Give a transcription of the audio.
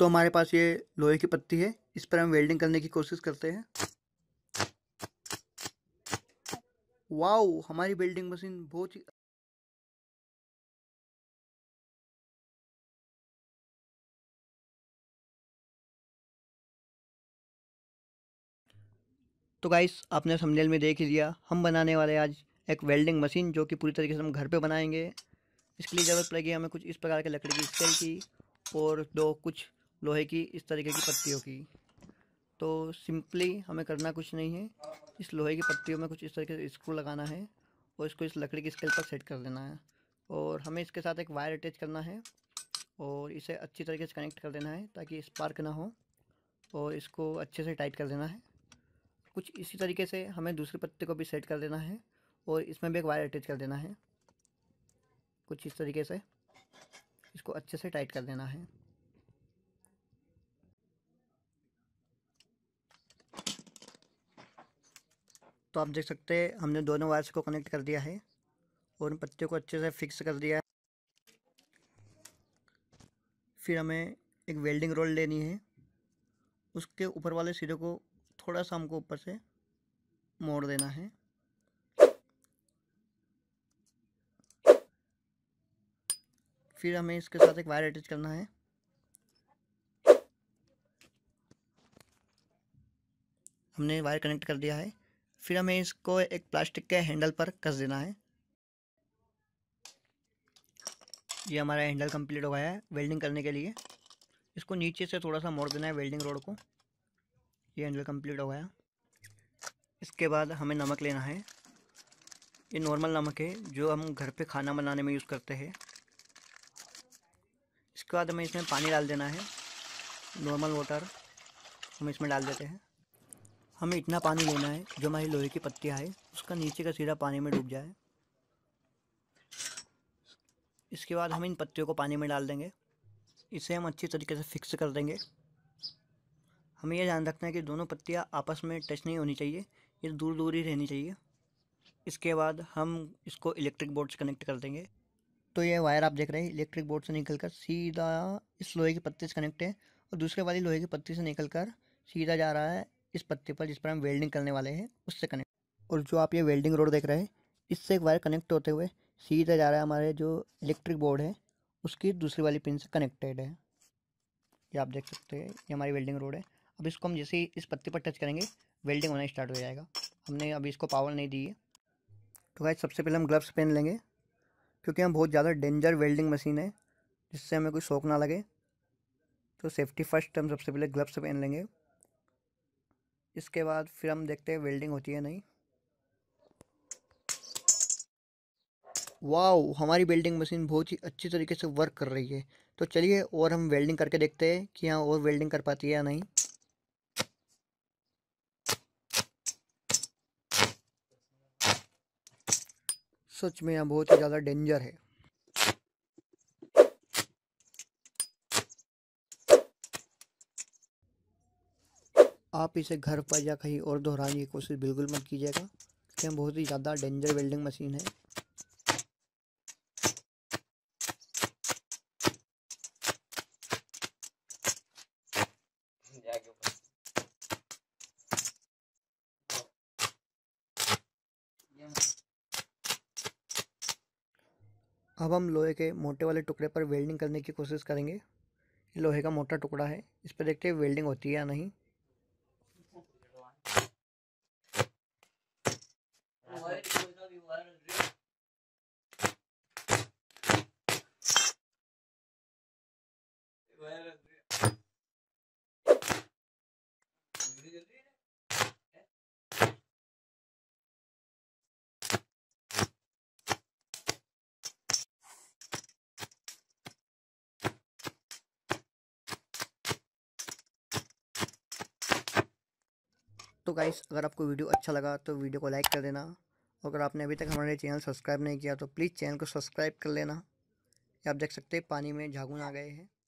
तो हमारे पास ये लोहे की पत्ती है इस पर हम वेल्डिंग करने की कोशिश करते हैं वाओ हमारी वेल्डिंग मशीन बहुत ही तो गाइस आपने समझेल में देख ही लिया हम बनाने वाले आज एक वेल्डिंग मशीन जो कि पूरी तरीके से हम घर पे बनाएंगे इसके लिए ज़रूरत पड़ेगी हमें कुछ इस प्रकार के लकड़ी की स्टेल की और दो कुछ लोहे की इस तरीके की पत्तियों की तो सिंपली हमें करना कुछ नहीं है इस लोहे की पत्तियों में कुछ इस तरीके से स्क्रू लगाना है और इसको इस लकड़ी की स्केल पर सेट कर देना है और हमें इसके साथ एक वायर अटैच करना है और इसे अच्छी तरीके से कनेक्ट कर देना है ताकि स्पार्क ना हो और इसको अच्छे से टाइट कर देना है कुछ इसी तरीके से हमें दूसरे पत्ते को भी सेट कर देना है और इसमें भी एक वायर अटैच कर देना है कुछ इस तरीके से इसको अच्छे से टाइट कर देना है तो आप देख सकते हैं हमने दोनों वायर्स को कनेक्ट कर दिया है और उन पत्तियों को अच्छे से फिक्स कर दिया है फिर हमें एक वेल्डिंग रोल लेनी है उसके ऊपर वाले सिरे को थोड़ा सा हमको ऊपर से मोड़ देना है फिर हमें इसके साथ एक वायर अटैच करना है हमने वायर कनेक्ट कर दिया है फिर हमें इसको एक प्लास्टिक के हैंडल पर कस देना है ये हमारा हैंडल कंप्लीट हो गया है वेल्डिंग करने के लिए इसको नीचे से थोड़ा सा मोड़ देना है वेल्डिंग रोड को ये हैंडल कंप्लीट हो गया इसके बाद हमें नमक लेना है ये नॉर्मल नमक है जो हम घर पे खाना बनाने में यूज़ करते हैं इसके बाद हमें इसमें पानी डाल देना है नॉर्मल वाटर हम इसमें डाल देते हैं हमें इतना पानी लेना है जो हमारी लोहे की पत्तियाँ है उसका नीचे का सीधा पानी में डूब जाए इसके बाद हम इन पत्तियों को पानी में डाल देंगे इसे हम अच्छी तरीके से फिक्स कर देंगे हमें यह ध्यान रखना है कि दोनों पत्तियाँ आपस में टच नहीं होनी चाहिए ये दूर दूर ही रहनी चाहिए इसके बाद हम इसको इलेक्ट्रिक बोर्ड से कनेक्ट कर देंगे तो ये वायर आप देख रहे हैं इलेक्ट्रिक बोर्ड से निकल कर सीधा इस लोहे की पत्ती से कनेक्ट है और दूसरे वाली लोहे की पत्ती से निकल कर सीधा जा रहा है इस पत्ते पर जिस पर हम वेल्डिंग करने वाले हैं उससे कनेक्ट और जो आप ये वेल्डिंग रोड देख रहे हैं इससे एक वायर कनेक्ट होते हुए सीधा जा रहा है हमारे जो इलेक्ट्रिक बोर्ड है उसकी दूसरी वाली पिन से कनेक्टेड है ये आप देख सकते हैं ये हमारी वेल्डिंग रोड है अब इसको हम जैसे ही इस पत्ती पर टच करेंगे वेल्डिंग होना स्टार्ट हो जाएगा हमने अभी इसको पावर नहीं दी है तो भाई सबसे पहले हम ग्लव्स पहन लेंगे क्योंकि हम बहुत ज़्यादा डेंजर वेल्डिंग मशीन है जिससे हमें कोई शौक ना लगे तो सेफ्टी फर्स्ट हम सबसे पहले ग्लव्स पहन लेंगे इसके बाद फिर हम देखते हैं वेल्डिंग होती है नहीं वाओ हमारी वेल्डिंग मशीन बहुत ही अच्छी तरीके से वर्क कर रही है तो चलिए और हम वेल्डिंग करके देखते हैं कि हाँ और वेल्डिंग कर पाती है या नहीं सच में यहाँ बहुत ही ज़्यादा डेंजर है आप इसे घर पर या कहीं और दोहराने की कोशिश बिल्कुल मत कीजिएगा क्योंकि बहुत ही ज़्यादा डेंजर वेल्डिंग मशीन है अब हम लोहे के मोटे वाले टुकड़े पर वेल्डिंग करने की कोशिश करेंगे लोहे का मोटा टुकड़ा है इस पर देखते हैं वेल्डिंग होती है या नहीं तो गाइस अगर आपको वीडियो अच्छा लगा तो वीडियो को लाइक कर देना अगर आपने अभी तक हमारे चैनल सब्सक्राइब नहीं किया तो प्लीज़ चैनल को सब्सक्राइब कर लेना आप देख सकते हैं पानी में झागुन आ गए हैं